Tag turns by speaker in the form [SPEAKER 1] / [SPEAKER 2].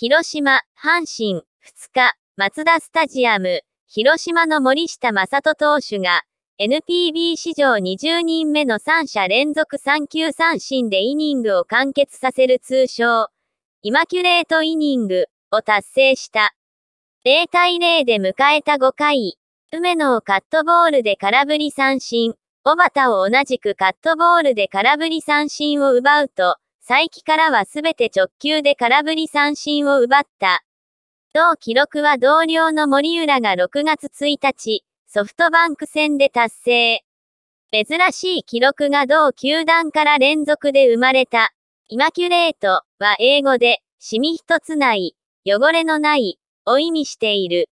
[SPEAKER 1] 広島、阪神、2日、松田スタジアム、広島の森下正人投手が、NPB 史上20人目の3者連続3球三振でイニングを完結させる通称、イマキュレートイニングを達成した。0対0で迎えた5回、梅野をカットボールで空振り三振、小畑を同じくカットボールで空振り三振を奪うと、才木からはすべて直球で空振り三振を奪った。同記録は同僚の森浦が6月1日、ソフトバンク戦で達成。珍しい記録が同球団から連続で生まれた。イマキュレートは英語で、シミ一つない、汚れのない、を意味している。